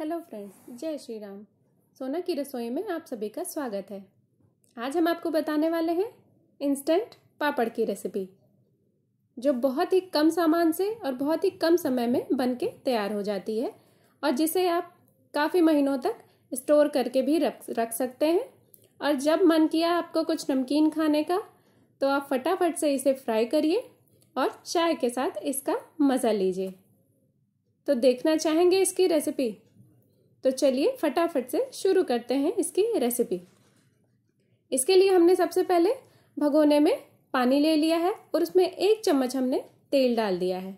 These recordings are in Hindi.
हेलो फ्रेंड्स जय श्री राम सोना की रसोई में आप सभी का स्वागत है आज हम आपको बताने वाले हैं इंस्टेंट पापड़ की रेसिपी जो बहुत ही कम सामान से और बहुत ही कम समय में बन के तैयार हो जाती है और जिसे आप काफ़ी महीनों तक स्टोर करके भी रख रख सकते हैं और जब मन किया आपको कुछ नमकीन खाने का तो आप फटाफट से इसे फ्राई करिए और चाय के साथ इसका मज़ा लीजिए तो देखना चाहेंगे इसकी रेसिपी तो चलिए फटाफट से शुरू करते हैं इसकी रेसिपी इसके लिए हमने सबसे पहले भगोने में पानी ले लिया है और उसमें एक चम्मच हमने तेल डाल दिया है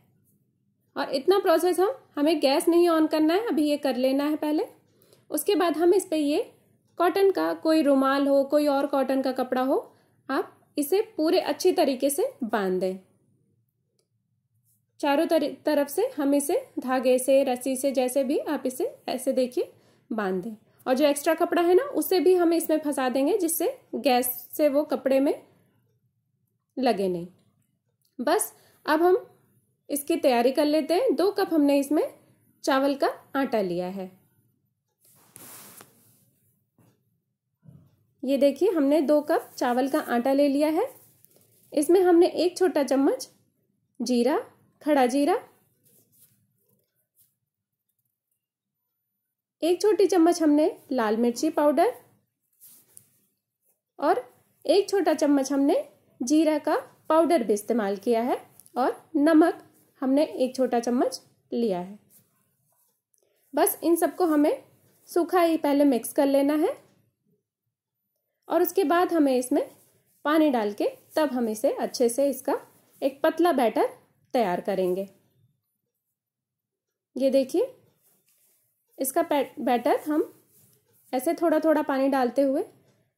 और इतना प्रोसेस हम हमें गैस नहीं ऑन करना है अभी ये कर लेना है पहले उसके बाद हम इस पर ये कॉटन का कोई रुमाल हो कोई और कॉटन का कपड़ा हो आप इसे पूरे अच्छे तरीके से बांध दें चारों तरफ से हम इसे धागे से रस्सी से जैसे भी आप इसे ऐसे देखिए बांध दें और जो एक्स्ट्रा कपड़ा है ना उसे भी हम इसमें फंसा देंगे जिससे गैस से वो कपड़े में लगे नहीं बस अब हम इसकी तैयारी कर लेते हैं दो कप हमने इसमें चावल का आटा लिया है ये देखिए हमने दो कप चावल का आटा ले लिया है इसमें हमने एक छोटा चम्मच जीरा खड़ा जीरा एक छोटी चम्मच हमने लाल मिर्ची पाउडर और एक छोटा चम्मच हमने जीरा का पाउडर भी इस्तेमाल किया है और नमक हमने एक छोटा चम्मच लिया है बस इन सबको हमें सूखा ही पहले मिक्स कर लेना है और उसके बाद हमें इसमें पानी डाल के तब हम इसे अच्छे से इसका एक पतला बैटर तैयार करेंगे ये देखिए इसका बैटर हम ऐसे थोड़ा थोड़ा पानी डालते हुए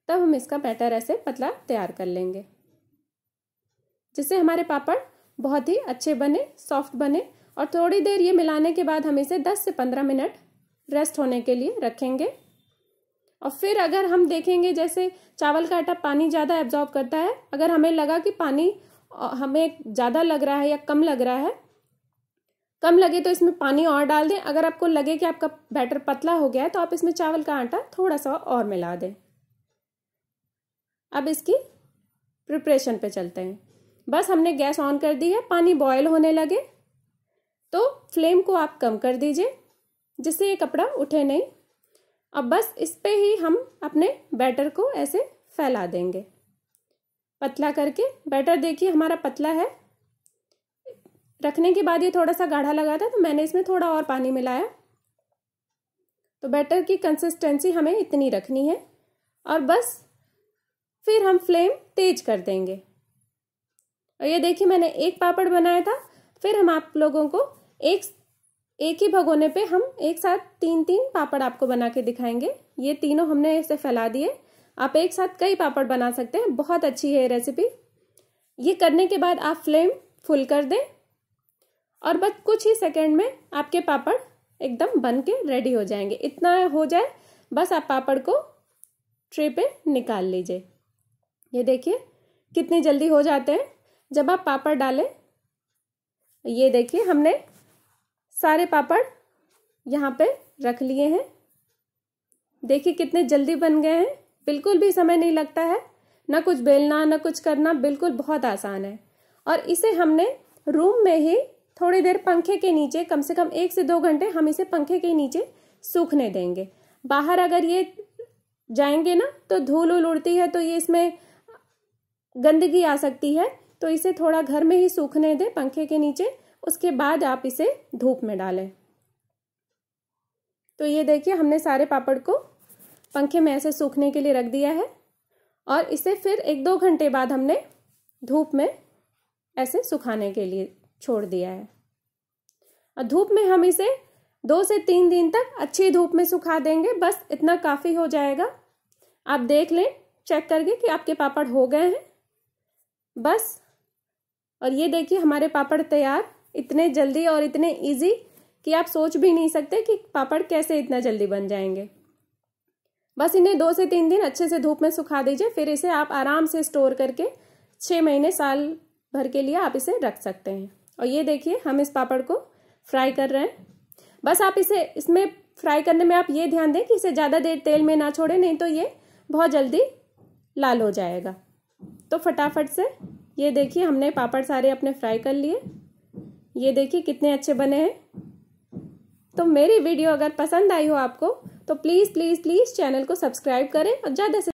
तब हम इसका बैटर ऐसे पतला तैयार कर लेंगे जिससे हमारे पापड़ बहुत ही अच्छे बने सॉफ्ट बने और थोड़ी देर ये मिलाने के बाद हम इसे 10 से 15 मिनट रेस्ट होने के लिए रखेंगे और फिर अगर हम देखेंगे जैसे चावल का आटा पानी ज़्यादा एब्जॉर्ब करता है अगर हमें लगा कि पानी हमें ज़्यादा लग रहा है या कम लग रहा है कम लगे तो इसमें पानी और डाल दें अगर आपको लगे कि आपका बैटर पतला हो गया है तो आप इसमें चावल का आटा थोड़ा सा और मिला दें अब इसकी प्रिपरेशन पे चलते हैं बस हमने गैस ऑन कर दी है पानी बॉयल होने लगे तो फ्लेम को आप कम कर दीजिए जिससे ये कपड़ा उठे नहीं अब बस इस पर ही हम अपने बैटर को ऐसे फैला देंगे पतला करके बैटर देखिए हमारा पतला है रखने के बाद ये थोड़ा सा गाढ़ा लगा था तो मैंने इसमें थोड़ा और पानी मिलाया तो बैटर की कंसिस्टेंसी हमें इतनी रखनी है और बस फिर हम फ्लेम तेज कर देंगे और ये देखिए मैंने एक पापड़ बनाया था फिर हम आप लोगों को एक एक ही भगोने पे हम एक साथ तीन तीन पापड़ आपको बना के दिखाएंगे ये तीनों हमने इसे फैला दिए आप एक साथ कई पापड़ बना सकते हैं बहुत अच्छी है ये रेसिपी ये करने के बाद आप फ्लेम फुल कर दें और बस कुछ ही सेकेंड में आपके पापड़ एकदम बन के रेडी हो जाएंगे इतना हो जाए बस आप पापड़ को ट्रे पे निकाल लीजिए ये देखिए कितनी जल्दी हो जाते हैं जब आप पापड़ डालें ये देखिए हमने सारे पापड़ यहाँ पे रख लिए हैं देखिए कितने जल्दी बन गए हैं बिल्कुल भी समय नहीं लगता है ना कुछ बेलना ना कुछ करना बिल्कुल बहुत आसान है और इसे हमने रूम में ही थोड़ी देर पंखे के नीचे कम से कम एक से दो घंटे हम इसे पंखे के नीचे सूखने देंगे बाहर अगर ये जाएंगे ना तो धूल उल उड़ती है तो ये इसमें गंदगी आ सकती है तो इसे थोड़ा घर में ही सूखने दें पंखे के नीचे उसके बाद आप इसे धूप में डालें तो ये देखिए हमने सारे पापड़ को पंखे में ऐसे सूखने के लिए रख दिया है और इसे फिर एक दो घंटे बाद हमने धूप में ऐसे सुखाने के लिए छोड़ दिया है और धूप में हम इसे दो से तीन दिन तक अच्छी धूप में सुखा देंगे बस इतना काफ़ी हो जाएगा आप देख लें चेक करके कि आपके पापड़ हो गए हैं बस और ये देखिए हमारे पापड़ तैयार इतने जल्दी और इतने इजी कि आप सोच भी नहीं सकते कि पापड़ कैसे इतना जल्दी बन जाएंगे बस इन्हें दो से तीन दिन अच्छे से धूप में सुखा दीजिए फिर इसे आप आराम से स्टोर करके छः महीने साल भर के लिए आप इसे रख सकते हैं और ये देखिए हम इस पापड़ को फ्राई कर रहे हैं बस आप इसे इसमें फ्राई करने में आप ये ध्यान दें कि इसे ज़्यादा देर तेल में ना छोड़ें नहीं तो ये बहुत जल्दी लाल हो जाएगा तो फटाफट से ये देखिए हमने पापड़ सारे अपने फ्राई कर लिए ये देखिए कितने अच्छे बने हैं तो मेरी वीडियो अगर पसंद आई हो आपको तो प्लीज़ प्लीज़ प्लीज़ चैनल को सब्सक्राइब करें और ज़्यादा से